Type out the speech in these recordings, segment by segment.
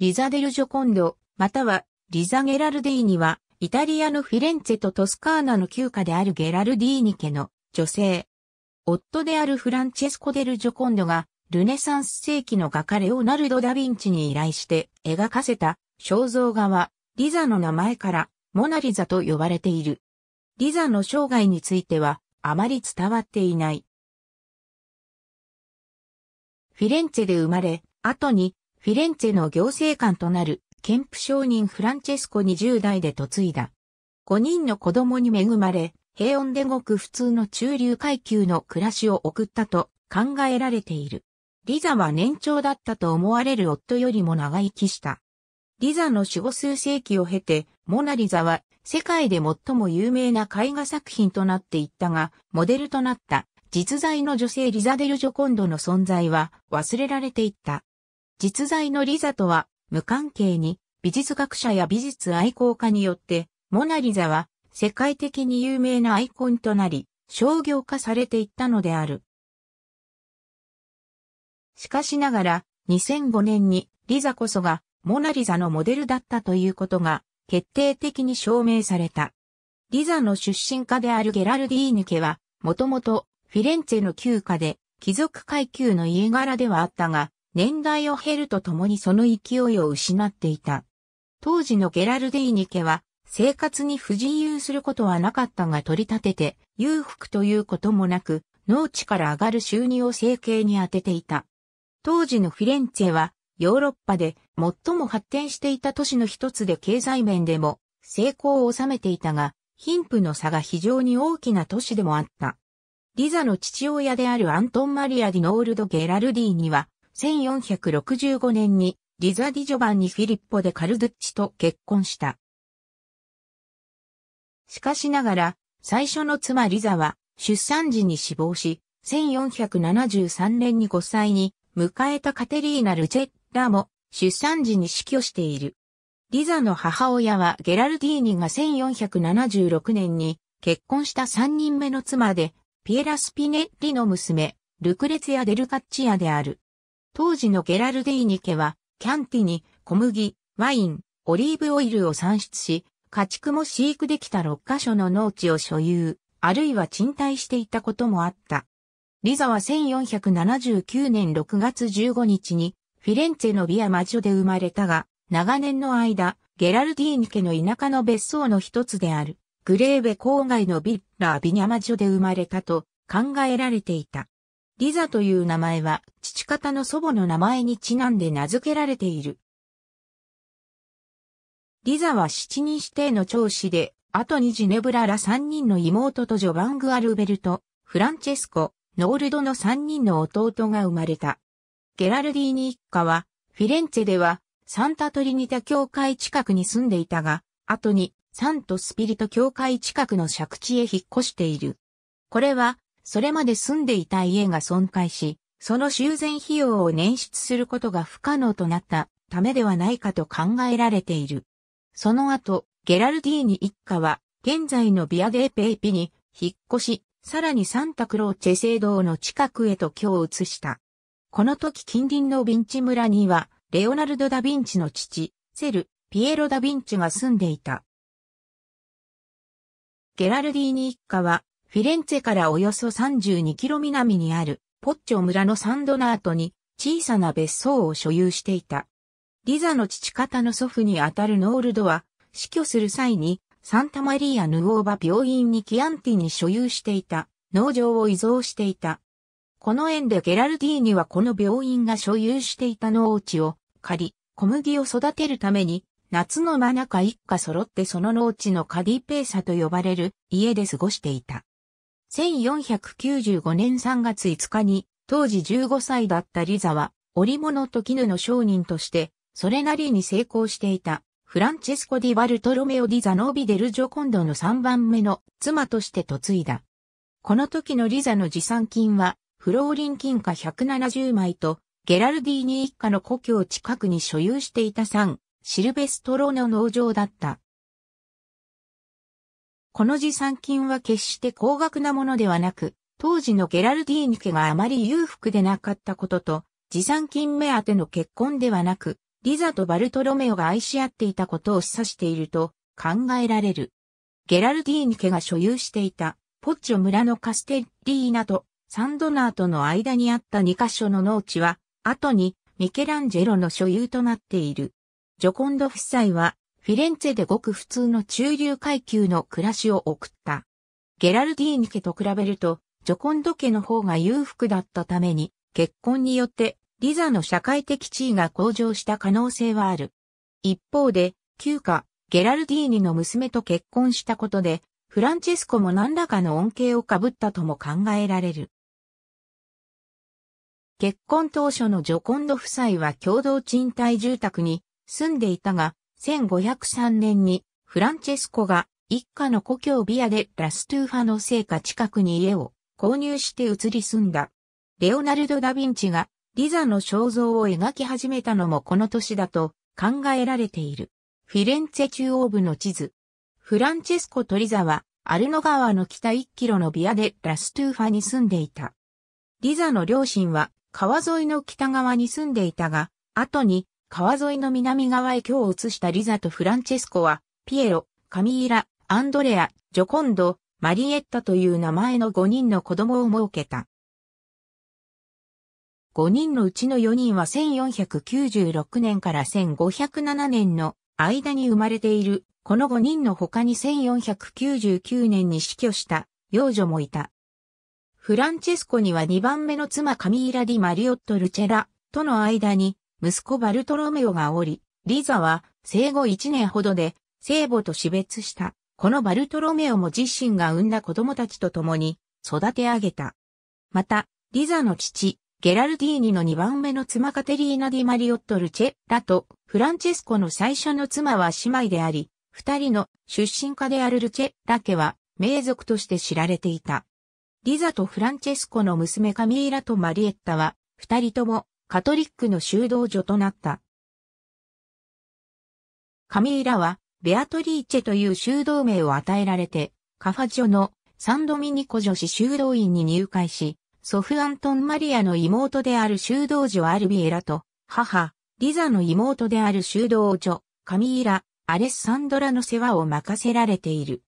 リザデル・ジョコンド、またはリザ・ゲラルディーニは、イタリアのフィレンツェとトスカーナの旧家であるゲラルディーニ家の女性。夫であるフランチェスコ・デル・ジョコンドが、ルネサンス世紀の画家レオナルド・ダ・ヴィンチに依頼して描かせた肖像画は、リザの名前からモナリザと呼ばれている。リザの生涯については、あまり伝わっていない。フィレンツェで生まれ、後にフィレンツェの行政官となる、ンプ商人フランチェスコ20代で嫁いだ。5人の子供に恵まれ、平穏でごく普通の中流階級の暮らしを送ったと考えられている。リザは年長だったと思われる夫よりも長生きした。リザの守護数世紀を経て、モナリザは世界で最も有名な絵画作品となっていったが、モデルとなった実在の女性リザデル・ジョコンドの存在は忘れられていった。実在のリザとは無関係に美術学者や美術愛好家によってモナリザは世界的に有名なアイコンとなり商業化されていったのである。しかしながら2005年にリザこそがモナリザのモデルだったということが決定的に証明された。リザの出身家であるゲラルディーヌ家はもともとフィレンツェの旧家で貴族階級の家柄ではあったが年代を経るとともにその勢いを失っていた。当時のゲラルディニ家は、生活に不自由することはなかったが取り立てて、裕福ということもなく、農地から上がる収入を生計に当てていた。当時のフィレンツェは、ヨーロッパで最も発展していた都市の一つで経済面でも成功を収めていたが、貧富の差が非常に大きな都市でもあった。リザの父親であるアントン・マリア・ディノールド・ゲラルディーには、1465年にリザ・ディ・ジョバンニ・フィリッポ・でカルドゥッチと結婚した。しかしながら、最初の妻リザは出産時に死亡し、1473年に5歳に迎えたカテリーナ・ルチェッラも出産時に死去している。リザの母親はゲラルディーニが1476年に結婚した3人目の妻で、ピエラ・スピネッリの娘、ルクレツヤ・デルカッチアである。当時のゲラルディーニ家は、キャンティに小麦、ワイン、オリーブオイルを産出し、家畜も飼育できた6カ所の農地を所有、あるいは賃貸していたこともあった。リザは1479年6月15日に、フィレンツェのビアマジョで生まれたが、長年の間、ゲラルディーニ家の田舎の別荘の一つである、グレーベ郊外のビッラービニャマジョで生まれたと考えられていた。リザという名前は父方の祖母の名前にちなんで名付けられている。リザは七人指定の長子で、後にジネブラら三人の妹とジョバング・アルベルト、フランチェスコ、ノールドの三人の弟が生まれた。ゲラルディーニ一家は、フィレンツェでは、サンタトリニタ教会近くに住んでいたが、後に、サントスピリト教会近くの借地へ引っ越している。これは、それまで住んでいた家が損壊し、その修繕費用を捻出することが不可能となったためではないかと考えられている。その後、ゲラルディーニ一家は、現在のビアデーペイピに引っ越し、さらにサンタクローチェ聖堂の近くへと居を移した。この時近隣のヴィンチ村には、レオナルド・ダ・ヴィンチの父、セル、ピエロ・ダ・ヴィンチが住んでいた。ゲラルディーニ一家は、フィレンツェからおよそ3 2キロ南にあるポッチョ村のサンドナートに小さな別荘を所有していた。リザの父方の祖父にあたるノールドは死去する際にサンタマリーア・ヌオーバ病院にキアンティに所有していた農場を移贈していた。この縁でゲラルディーニはこの病院が所有していた農地を借り、小麦を育てるために夏の真中一家揃ってその農地のカディペーサと呼ばれる家で過ごしていた。1495年3月5日に、当時15歳だったリザは、織物と絹の商人として、それなりに成功していた、フランチェスコ・ディ・バルトロメオ・ディ・ザ・ノービデル・ジョコンドの3番目の妻として嫁いだ。この時のリザの持参金は、フローリン金貨170枚と、ゲラルディーニ一家の故郷近くに所有していた3、シルベストロの農場だった。この持参金は決して高額なものではなく、当時のゲラルディーニ家があまり裕福でなかったことと、持参金目当ての結婚ではなく、リザとバルトロメオが愛し合っていたことを示唆していると考えられる。ゲラルディーニ家が所有していたポッチョ村のカステリーナとサンドナーとの間にあった2カ所の農地は、後にミケランジェロの所有となっている。ジョコンド夫妻はフィレンツェでごく普通の中流階級の暮らしを送った。ゲラルディーニ家と比べると、ジョコンド家の方が裕福だったために、結婚によってリザの社会的地位が向上した可能性はある。一方で、旧家、ゲラルディーニの娘と結婚したことで、フランチェスコも何らかの恩恵をかぶったとも考えられる。結婚当初のジョコンド夫妻は共同賃貸住宅に住んでいたが、1503年にフランチェスコが一家の故郷ビアでラストゥーファの聖家近くに家を購入して移り住んだ。レオナルド・ダ・ヴィンチがリザの肖像を描き始めたのもこの年だと考えられている。フィレンツェ中央部の地図。フランチェスコ・トリザはアルノ川の北1キロのビアでラストゥーファに住んでいた。リザの両親は川沿いの北側に住んでいたが、後に川沿いの南側へ今日移したリザとフランチェスコは、ピエロ、カミーラ、アンドレア、ジョコンド、マリエッタという名前の5人の子供を設けた。5人のうちの4人は1496年から1507年の間に生まれている、この5人の他に1499年に死去した幼女もいた。フランチェスコには2番目の妻カミーラ・ディ・マリオット・ルチェラとの間に息子バルトロメオがおり、リザは生後1年ほどで聖母と死別した。このバルトロメオも自身が産んだ子供たちと共に育て上げた。また、リザの父、ゲラルディーニの2番目の妻カテリーナ・ディ・マリオット・ルチェラとフランチェスコの最初の妻は姉妹であり、二人の出身家であるルチェラ家は名族として知られていた。リザとフランチェスコの娘カミーラとマリエッタは、二人ともカトリックの修道女となった。カミーラは、ベアトリーチェという修道名を与えられて、カファジョのサンドミニコ女子修道院に入会し、祖父アントン・マリアの妹である修道女アルビエラと、母、リザの妹である修道女、カミーラ、アレッサンドラの世話を任せられている。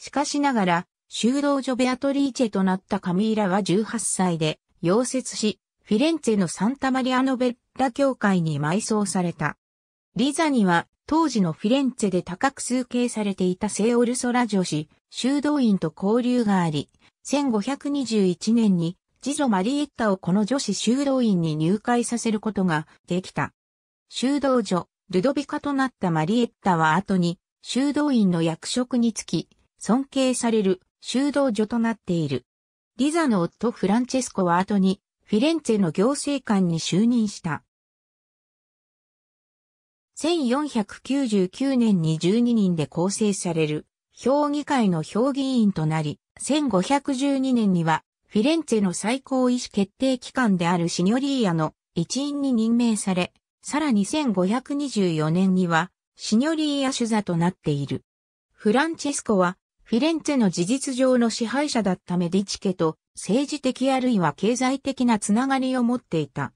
しかしながら、修道女ベアトリーチェとなったカミーラは18歳で、溶接し、フィレンツェのサンタマリアノベッラ教会に埋葬された。リザには当時のフィレンツェで高く崇敬されていたセオルソラ女子、修道院と交流があり、1521年に次女マリエッタをこの女子修道院に入会させることができた。修道女、ルドビカとなったマリエッタは後に修道院の役職につき、尊敬される修道女となっている。リザの夫フランチェスコは後にフィレンツェの行政官に就任した。1499年に12人で構成される評議会の評議員となり、1512年にはフィレンツェの最高意思決定機関であるシニョリーアの一員に任命され、さらに1524年にはシニョリーア主座となっている。フランチェスコはフィレンツェの事実上の支配者だったメディチ家と政治的あるいは経済的なつながりを持っていた。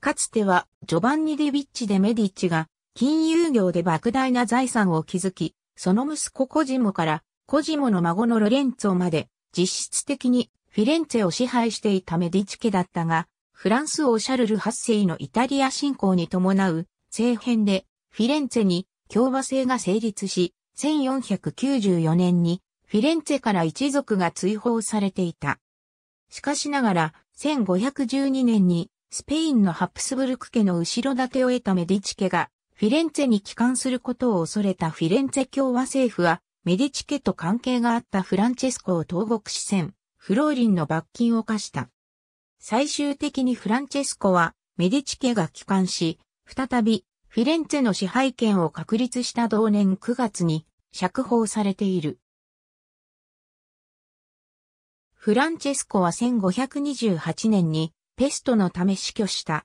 かつては、ジョバンニ・デ・ビッチ・でメディッチが、金融業で莫大な財産を築き、その息子コジモから、コジモの孫のロレンツォまで、実質的にフィレンツェを支配していたメディチ家だったが、フランス王シャルル8世のイタリア侵攻に伴う政変で、フィレンツェに共和制が成立し、1494年にフィレンツェから一族が追放されていた。しかしながら、1512年に、スペインのハプスブルク家の後ろ盾を得たメディチ家が、フィレンツェに帰還することを恐れたフィレンツェ共和政府は、メディチ家と関係があったフランチェスコを投獄し戦、フローリンの罰金を課した。最終的にフランチェスコは、メディチ家が帰還し、再び、フィレンツェの支配権を確立した同年9月に、釈放されている。フランチェスコは1528年にペストのため死去した。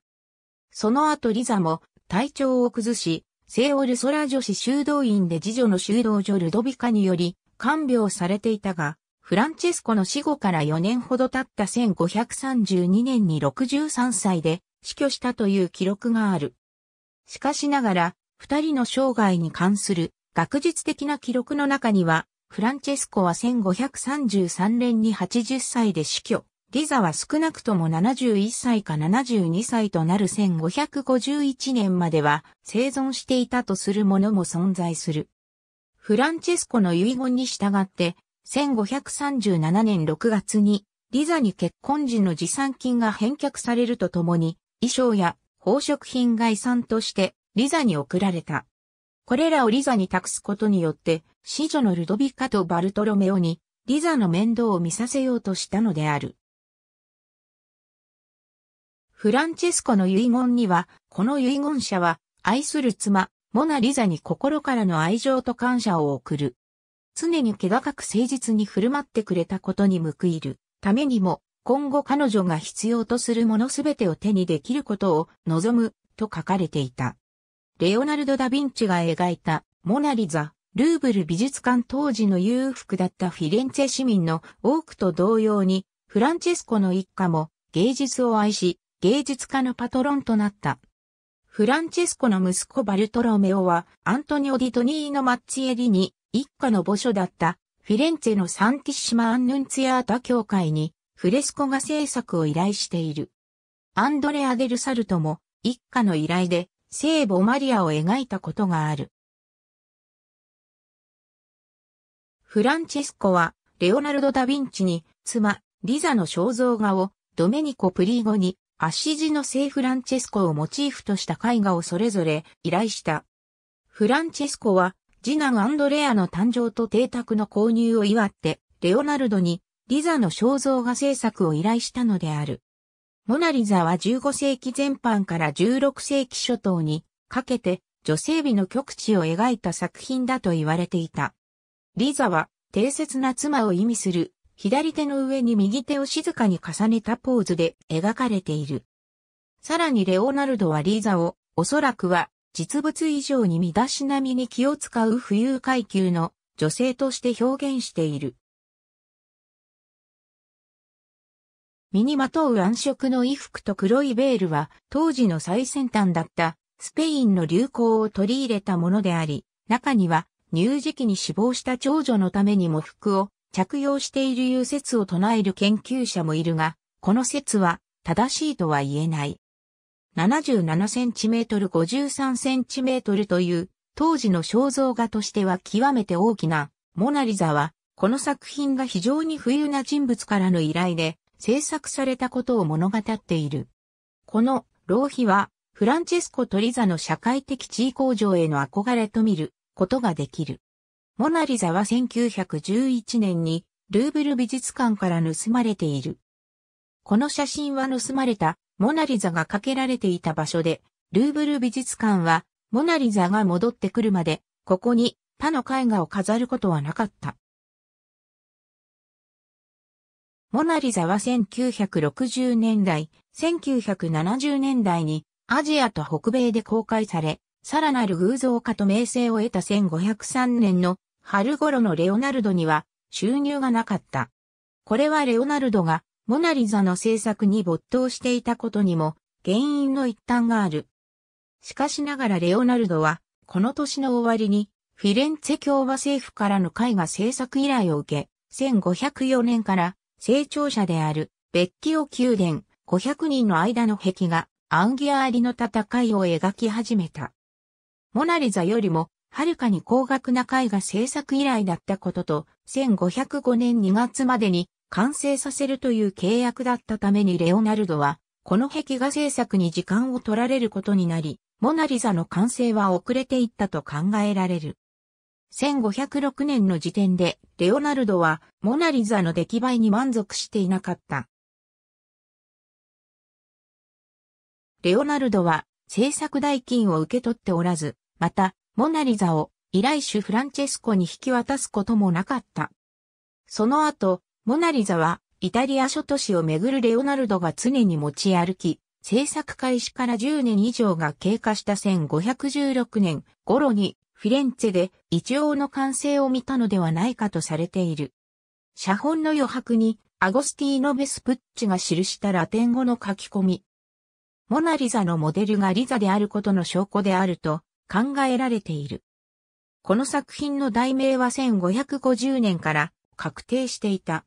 その後リザも体調を崩し、セオルソラ女子修道院で次女の修道女ルドビカにより看病されていたが、フランチェスコの死後から4年ほど経った1532年に63歳で死去したという記録がある。しかしながら、二人の生涯に関する学術的な記録の中には、フランチェスコは1533年に80歳で死去。リザは少なくとも71歳か72歳となる1551年までは生存していたとするものも存在する。フランチェスコの遺言に従って、1537年6月にリザに結婚時の持参金が返却されるとともに、衣装や宝飾品が遺産としてリザに送られた。これらをリザに託すことによって、子女のルドビカとバルトロメオに、リザの面倒を見させようとしたのである。フランチェスコの遺言には、この遺言者は、愛する妻、モナリザに心からの愛情と感謝を送る。常に気高く誠実に振る舞ってくれたことに報いるためにも、今後彼女が必要とするものすべてを手にできることを望むと書かれていた。レオナルド・ダ・ヴィンチが描いたモナリザ、ルーブル美術館当時の裕福だったフィレンツェ市民の多くと同様に、フランチェスコの一家も芸術を愛し、芸術家のパトロンとなった。フランチェスコの息子バルトロメオは、アントニオ・ディトニーのマッチエリに、一家の墓所だった、フィレンツェのサンティッシマ・アンヌンツィアータ教会に、フレスコ画制作を依頼している。アンドレア・デル・サルトも、一家の依頼で、聖母マリアを描いたことがある。フランチェスコは、レオナルド・ダ・ヴィンチに、妻、リザの肖像画を、ドメニコ・プリーゴに、アッシジの聖フランチェスコをモチーフとした絵画をそれぞれ依頼した。フランチェスコは、次男アンドレアの誕生と邸宅の購入を祝って、レオナルドに、リザの肖像画制作を依頼したのである。モナリザは15世紀前半から16世紀初頭にかけて女性美の極地を描いた作品だと言われていた。リザは定説な妻を意味する左手の上に右手を静かに重ねたポーズで描かれている。さらにレオナルドはリザをおそらくは実物以上に身だしなみに気を使う浮遊階級の女性として表現している。身にまとう暗色の衣服と黒いベールは、当時の最先端だった、スペインの流行を取り入れたものであり、中には、乳児期に死亡した長女のためにも服を着用しているいう説を唱える研究者もいるが、この説は正しいとは言えない。77cm53cm という当時の肖像画としては極めて大きなモナリザは、この作品が非常に不裕な人物からの依頼で制作されたことを物語っている。この浪費はフランチェスコ・トリザの社会的地位向上への憧れと見ることができる。モナリザは1911年にルーブル美術館から盗まれている。この写真は盗まれたモナリザがかけられていた場所で、ルーブル美術館はモナリザが戻ってくるまで、ここに他の絵画を飾ることはなかった。モナリザは1960年代、1970年代にアジアと北米で公開され、さらなる偶像化と名声を得た1503年の春頃のレオナルドには収入がなかった。これはレオナルドがモナリザの制作に没頭していたことにも原因の一端がある。しかしながらレオナルドはこの年の終わりにフィレンツェ共和政府からの絵画制作依頼を受け、1504年から成長者であるベッキオ宮殿500人の間の壁画、アンギアーリの戦いを描き始めた。モナリザよりも、はるかに高額な絵画制作以来だったことと、1505年2月までに完成させるという契約だったためにレオナルドは、この壁画制作に時間を取られることになり、モナリザの完成は遅れていったと考えられる。1506年の時点で、レオナルドはモナリザの出来栄えに満足していなかった。レオナルドは制作代金を受け取っておらず、また、モナリザを依頼主フランチェスコに引き渡すこともなかった。その後、モナリザはイタリア諸都市をめぐるレオナルドが常に持ち歩き、制作開始から10年以上が経過した1516年頃にフィレンツェで一応の完成を見たのではないかとされている。写本の余白にアゴスティーノ・ベスプッチが記したラテン語の書き込み。モナリザのモデルがリザであることの証拠であると考えられている。この作品の題名は1550年から確定していた。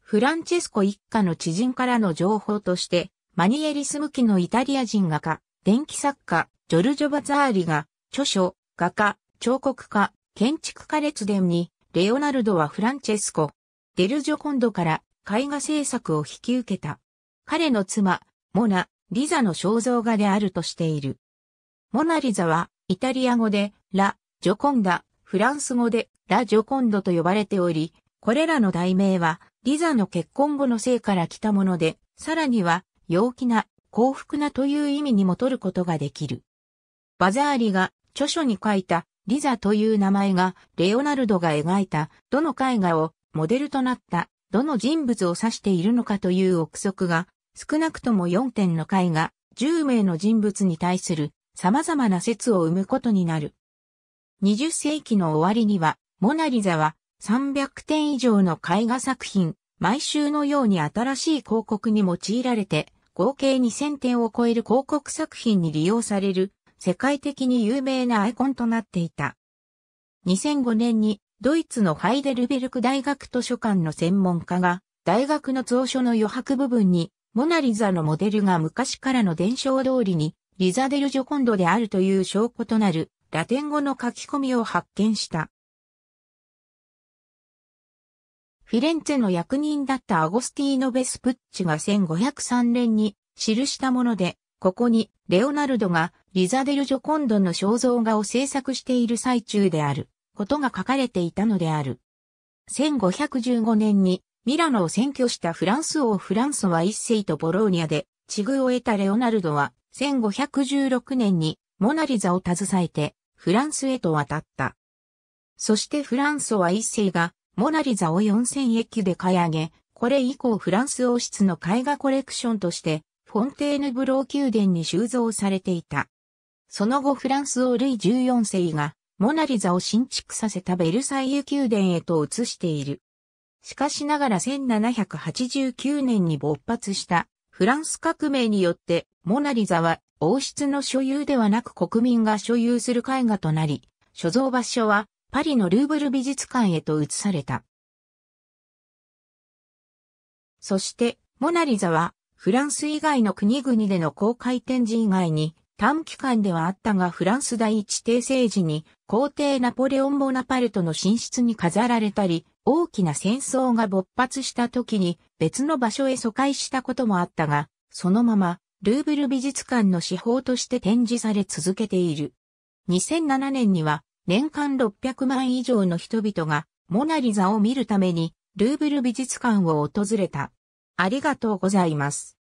フランチェスコ一家の知人からの情報として、マニエリス向きのイタリア人画家、電気作家、ジョルジョ・バザーリが、著書、画家、彫刻家、建築家列伝に、レオナルドはフランチェスコ、デルジョコンドから絵画制作を引き受けた。彼の妻、モナ、リザの肖像画であるとしている。モナリザは、イタリア語で、ラ・ジョコンダ、フランス語で、ラ・ジョコンドと呼ばれており、これらの題名は、リザの結婚後のいから来たもので、さらには、陽気な、幸福なという意味にも取ることができる。バザーリが著書に書いたリザという名前がレオナルドが描いたどの絵画をモデルとなったどの人物を指しているのかという憶測が少なくとも4点の絵画10名の人物に対する様々な説を生むことになる。20世紀の終わりにはモナリザは300点以上の絵画作品毎週のように新しい広告に用いられて合計2000点を超える広告作品に利用される世界的に有名なアイコンとなっていた。2005年にドイツのハイデルベルク大学図書館の専門家が大学の蔵書の余白部分にモナリザのモデルが昔からの伝承通りにリザデル・ジョコンドであるという証拠となるラテン語の書き込みを発見した。フィレンツェの役人だったアゴスティーノ・ベスプッチが1503年に記したもので、ここにレオナルドがリザデル・ジョコンドの肖像画を制作している最中であることが書かれていたのである。1515年にミラノを占拠したフランス王フランソワ一世とボローニャで地遇を得たレオナルドは1516年にモナリザを携えてフランスへと渡った。そしてフランソワ一世がモナリザを4000駅で買い上げ、これ以降フランス王室の絵画コレクションとして、フォンテーヌブロー宮殿に収蔵されていた。その後フランス王ルイ14世が、モナリザを新築させたベルサイユ宮殿へと移している。しかしながら1789年に勃発したフランス革命によってモナリザは王室の所有ではなく国民が所有する絵画となり、所蔵場所はパリのルーブル美術館へと移された。そして、モナリザは、フランス以外の国々での公開展示以外に、短期間ではあったがフランス第一帝政時に皇帝ナポレオン・ボナパルトの寝室に飾られたり、大きな戦争が勃発した時に別の場所へ疎開したこともあったが、そのままルーブル美術館の手法として展示され続けている。2007年には年間600万以上の人々がモナリザを見るためにルーブル美術館を訪れた。ありがとうございます。